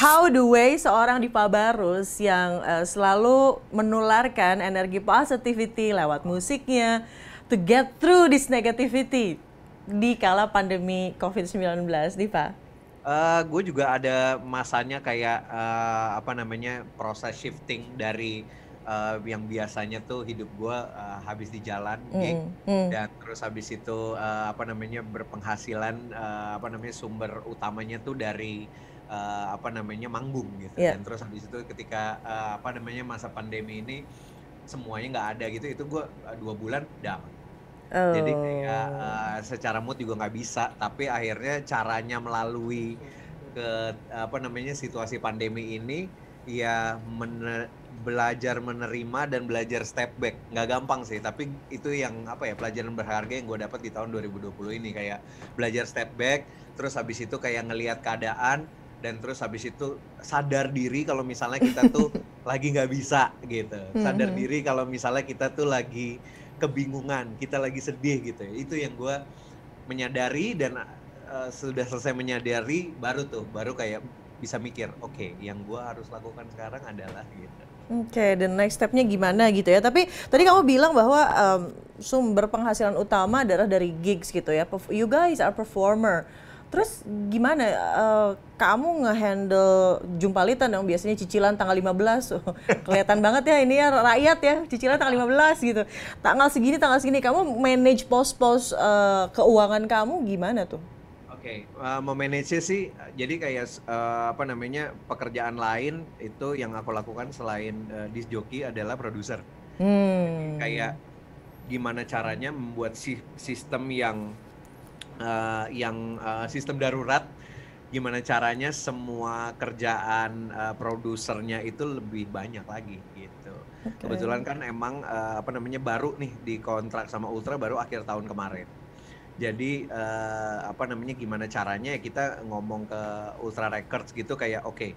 how the way seorang Dipa Barus yang uh, selalu menularkan energi positivity lewat musiknya to get through this negativity di kala pandemi COVID-19, Dipa? Uh, eh, gue juga ada masanya kayak uh, apa namanya proses shifting dari uh, yang biasanya tuh hidup gue uh, habis di jalan mm, gig mm. dan terus habis itu uh, apa namanya berpenghasilan uh, apa namanya sumber utamanya tuh dari uh, apa namanya manggung gitu yeah. dan terus habis itu ketika uh, apa namanya masa pandemi ini semuanya nggak ada gitu itu gue eh, dua bulan down oh. jadi kayak uh, secara mood juga nggak bisa tapi akhirnya caranya melalui ke apa namanya situasi pandemi ini ya mener belajar menerima dan belajar step back nggak gampang sih tapi itu yang apa ya pelajaran berharga yang gue dapat di tahun 2020 ini kayak belajar step back terus habis itu kayak ngelihat keadaan dan terus habis itu sadar diri kalau misalnya kita tuh lagi nggak bisa gitu sadar mm -hmm. diri kalau misalnya kita tuh lagi kebingungan kita lagi sedih gitu ya. itu yang gue menyadari dan uh, sudah selesai menyadari baru tuh baru kayak bisa mikir oke okay, yang gue harus lakukan sekarang adalah gitu Oke, okay, dan next stepnya gimana gitu ya? Tapi tadi kamu bilang bahwa um, sumber penghasilan utama adalah dari gigs gitu ya. You guys are performer. Terus gimana uh, kamu ngehandle litan dong biasanya cicilan tanggal 15. Oh, kelihatan banget ya ini ya rakyat ya cicilan tanggal 15 gitu. Tanggal segini tanggal segini kamu manage pos-pos uh, keuangan kamu gimana tuh? Oke, okay. uh, eh, memanage sih jadi kayak uh, apa namanya pekerjaan lain itu yang aku lakukan selain uh, disc adalah produser. Hmm. kayak gimana caranya membuat si sistem yang uh, yang uh, sistem darurat gimana caranya semua kerjaan uh, produsernya itu lebih banyak lagi gitu. Okay. Kebetulan kan emang uh, apa namanya baru nih di kontrak sama Ultra baru akhir tahun kemarin. Jadi uh, apa namanya gimana caranya ya kita ngomong ke Ultra Records gitu kayak oke okay,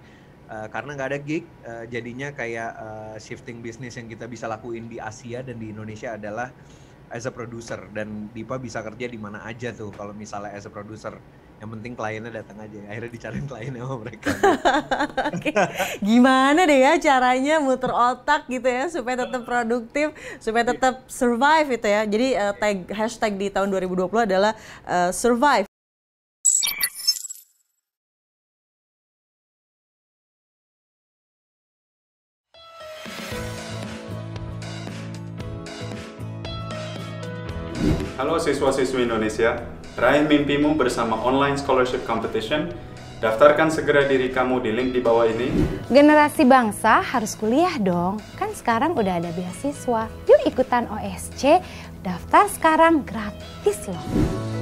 uh, karena nggak ada gig uh, jadinya kayak uh, shifting bisnis yang kita bisa lakuin di Asia dan di Indonesia adalah uh, as a producer dan Dipa bisa kerja di mana aja tuh kalau misalnya as a producer yang penting kliennya datang aja akhirnya dicariin kliennya sama mereka okay. gimana deh ya caranya muter otak gitu ya supaya tetap ah. produktif supaya iya. tetap survive itu ya jadi uh, tag hashtag di tahun 2020 adalah uh, survive Halo siswa-siswi Indonesia, raih mimpimu bersama online scholarship competition. Daftarkan segera diri kamu di link di bawah ini. Generasi bangsa harus kuliah dong. Kan sekarang udah ada beasiswa. Yuk ikutan OSC, daftar sekarang gratis loh.